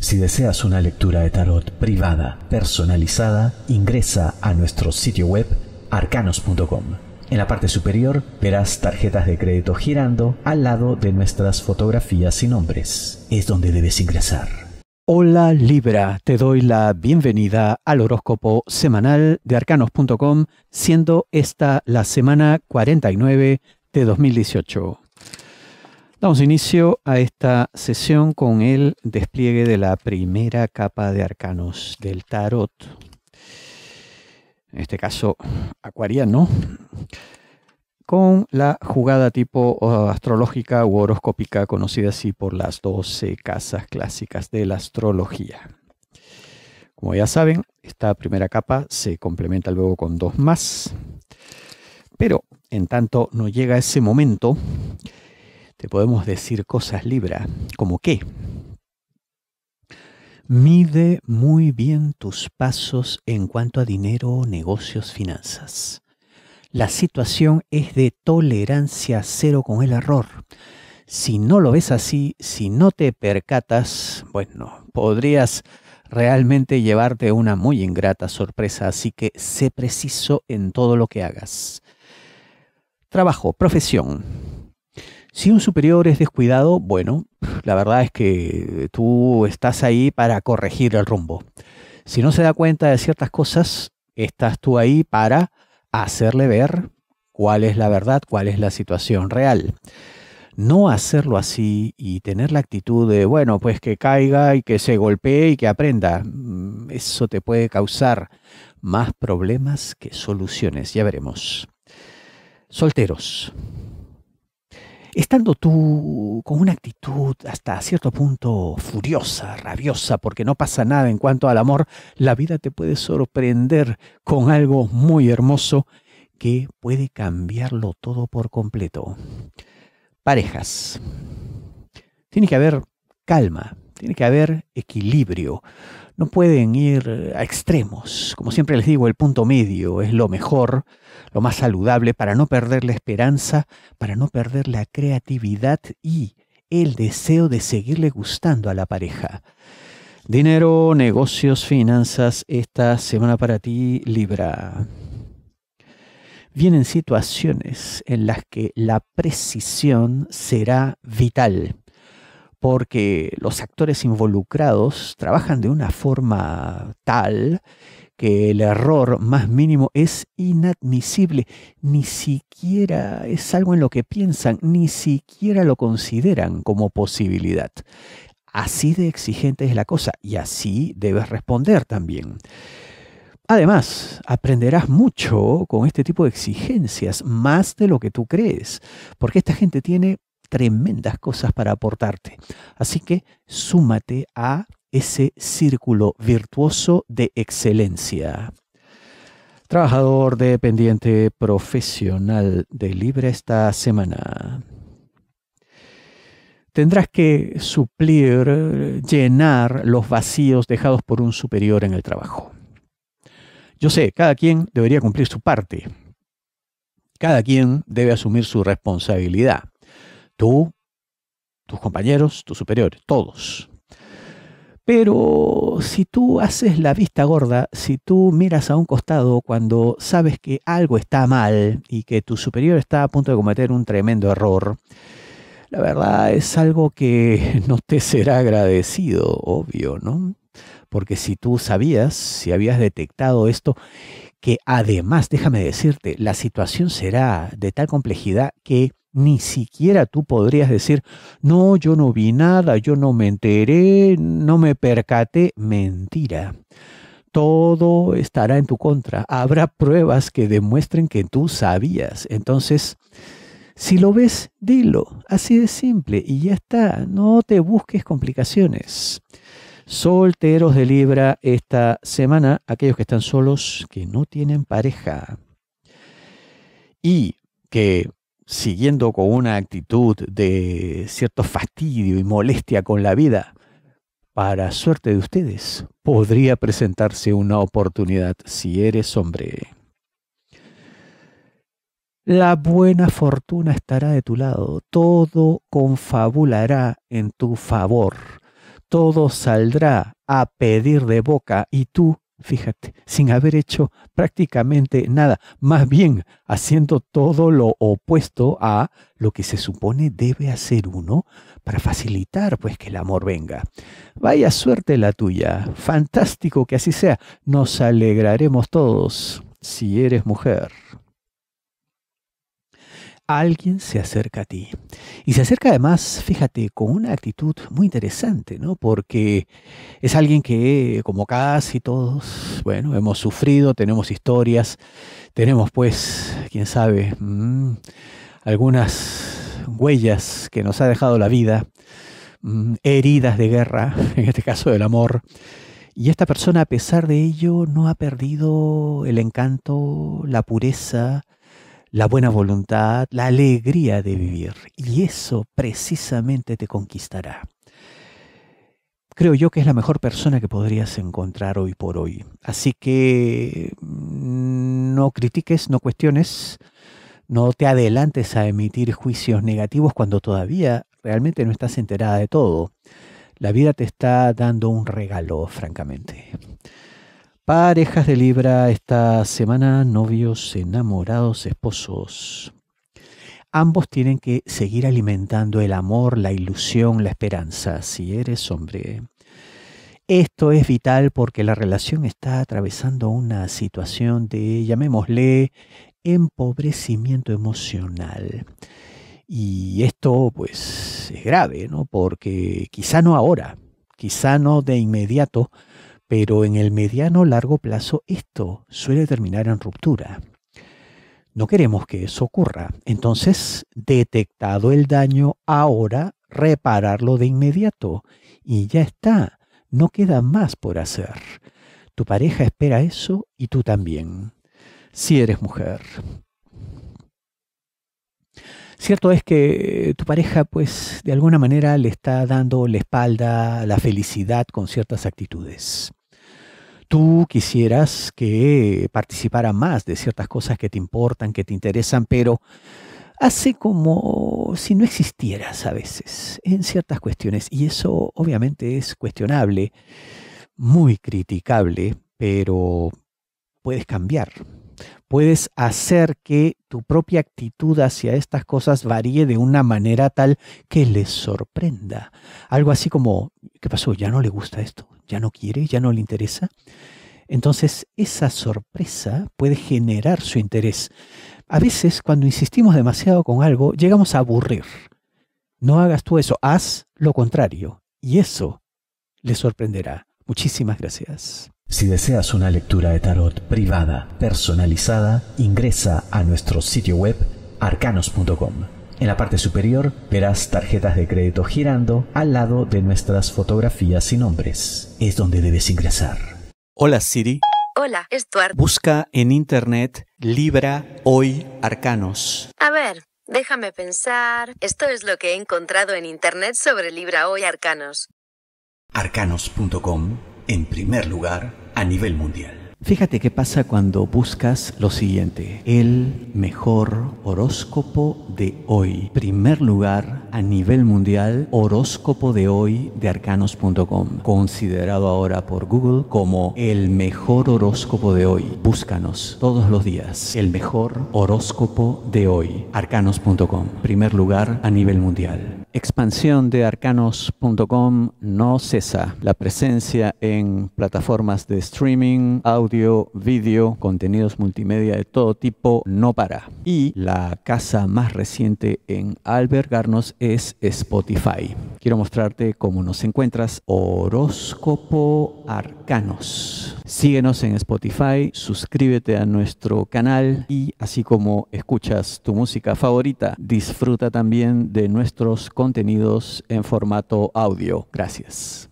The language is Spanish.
Si deseas una lectura de tarot privada, personalizada, ingresa a nuestro sitio web arcanos.com. En la parte superior verás tarjetas de crédito girando al lado de nuestras fotografías y nombres. Es donde debes ingresar. Hola Libra, te doy la bienvenida al horóscopo semanal de arcanos.com, siendo esta la semana 49 de 2018. Damos inicio a esta sesión con el despliegue de la primera capa de arcanos del tarot. En este caso, acuariano. Con la jugada tipo astrológica u horoscópica, conocida así por las 12 casas clásicas de la astrología. Como ya saben, esta primera capa se complementa luego con dos más. Pero en tanto no llega ese momento, te podemos decir cosas Libra, como que Mide muy bien tus pasos en cuanto a dinero, negocios, finanzas. La situación es de tolerancia cero con el error. Si no lo ves así, si no te percatas, bueno, podrías realmente llevarte una muy ingrata sorpresa, así que sé preciso en todo lo que hagas. Trabajo, profesión. Si un superior es descuidado, bueno, la verdad es que tú estás ahí para corregir el rumbo. Si no se da cuenta de ciertas cosas, estás tú ahí para hacerle ver cuál es la verdad, cuál es la situación real. No hacerlo así y tener la actitud de, bueno, pues que caiga y que se golpee y que aprenda, mm, eso te puede causar más problemas que soluciones, ya veremos. Solteros estando tú con una actitud hasta cierto punto furiosa, rabiosa, porque no pasa nada en cuanto al amor, la vida te puede sorprender con algo muy hermoso que puede cambiarlo todo por completo. Parejas. Tiene que haber calma, tiene que haber equilibrio no pueden ir a extremos. Como siempre les digo, el punto medio es lo mejor, lo más saludable para no perder la esperanza, para no perder la creatividad y el deseo de seguirle gustando a la pareja. Dinero, negocios, finanzas, esta semana para ti, Libra. Vienen situaciones en las que la precisión será vital porque los actores involucrados trabajan de una forma tal que el error más mínimo es inadmisible, ni siquiera es algo en lo que piensan, ni siquiera lo consideran como posibilidad. Así de exigente es la cosa y así debes responder también. Además, aprenderás mucho con este tipo de exigencias, más de lo que tú crees, porque esta gente tiene tremendas cosas para aportarte. Así que súmate a ese círculo virtuoso de excelencia. Trabajador dependiente profesional de Libre esta semana. Tendrás que suplir, llenar los vacíos dejados por un superior en el trabajo. Yo sé, cada quien debería cumplir su parte. Cada quien debe asumir su responsabilidad. Tú, tus compañeros, tus superiores, todos. Pero si tú haces la vista gorda, si tú miras a un costado cuando sabes que algo está mal y que tu superior está a punto de cometer un tremendo error, la verdad es algo que no te será agradecido, obvio, ¿no? Porque si tú sabías, si habías detectado esto, que además, déjame decirte, la situación será de tal complejidad que ni siquiera tú podrías decir, no, yo no vi nada, yo no me enteré, no me percaté. Mentira. Todo estará en tu contra. Habrá pruebas que demuestren que tú sabías. Entonces, si lo ves, dilo. Así de simple. Y ya está. No te busques complicaciones. Solteros de Libra esta semana, aquellos que están solos, que no tienen pareja y que siguiendo con una actitud de cierto fastidio y molestia con la vida, para suerte de ustedes, podría presentarse una oportunidad si eres hombre. La buena fortuna estará de tu lado, todo confabulará en tu favor todo saldrá a pedir de boca y tú, fíjate, sin haber hecho prácticamente nada, más bien haciendo todo lo opuesto a lo que se supone debe hacer uno para facilitar pues que el amor venga. Vaya suerte la tuya, fantástico que así sea, nos alegraremos todos si eres mujer alguien se acerca a ti. Y se acerca además, fíjate, con una actitud muy interesante, ¿no? Porque es alguien que, como casi todos, bueno, hemos sufrido, tenemos historias, tenemos pues, quién sabe, mm, algunas huellas que nos ha dejado la vida, mm, heridas de guerra, en este caso del amor. Y esta persona, a pesar de ello, no ha perdido el encanto, la pureza, la buena voluntad, la alegría de vivir. Y eso precisamente te conquistará. Creo yo que es la mejor persona que podrías encontrar hoy por hoy. Así que mm, no critiques, no cuestiones, no te adelantes a emitir juicios negativos cuando todavía realmente no estás enterada de todo. La vida te está dando un regalo, francamente. Parejas de Libra esta semana, novios, enamorados, esposos. Ambos tienen que seguir alimentando el amor, la ilusión, la esperanza, si eres hombre. Esto es vital porque la relación está atravesando una situación de, llamémosle, empobrecimiento emocional. Y esto pues es grave, ¿no? Porque quizá no ahora, quizá no de inmediato, pero en el mediano largo plazo esto suele terminar en ruptura. No queremos que eso ocurra. Entonces, detectado el daño, ahora repararlo de inmediato y ya está. No queda más por hacer. Tu pareja espera eso y tú también, si eres mujer. Cierto es que tu pareja, pues, de alguna manera le está dando la espalda a la felicidad con ciertas actitudes tú quisieras que participara más de ciertas cosas que te importan, que te interesan, pero hace como si no existieras a veces en ciertas cuestiones. Y eso obviamente es cuestionable, muy criticable, pero puedes cambiar puedes hacer que tu propia actitud hacia estas cosas varíe de una manera tal que les sorprenda. Algo así como, ¿qué pasó? ¿Ya no le gusta esto? ¿Ya no quiere? ¿Ya no le interesa? Entonces, esa sorpresa puede generar su interés. A veces, cuando insistimos demasiado con algo, llegamos a aburrir. No hagas tú eso, haz lo contrario. Y eso le sorprenderá. Muchísimas gracias. Si deseas una lectura de tarot privada, personalizada, ingresa a nuestro sitio web arcanos.com. En la parte superior verás tarjetas de crédito girando al lado de nuestras fotografías y nombres. Es donde debes ingresar. Hola Siri. Hola, Stuart. Busca en internet Libra Hoy Arcanos. A ver, déjame pensar. Esto es lo que he encontrado en internet sobre Libra Hoy Arcanos. Arcanos.com en primer lugar a nivel mundial. Fíjate qué pasa cuando buscas lo siguiente, el mejor horóscopo de hoy. Primer lugar a nivel mundial Horóscopo de hoy de arcanos.com, considerado ahora por Google como el mejor horóscopo de hoy. Búscanos todos los días. El mejor horóscopo de hoy, arcanos.com, primer lugar a nivel mundial. Expansión de arcanos.com no cesa. La presencia en plataformas de streaming, audio, vídeo, contenidos multimedia de todo tipo no para. Y la casa más reciente en albergarnos es Spotify. Quiero mostrarte cómo nos encuentras Horóscopo Arcanos. Síguenos en Spotify, suscríbete a nuestro canal y así como escuchas tu música favorita, disfruta también de nuestros contenidos en formato audio. Gracias.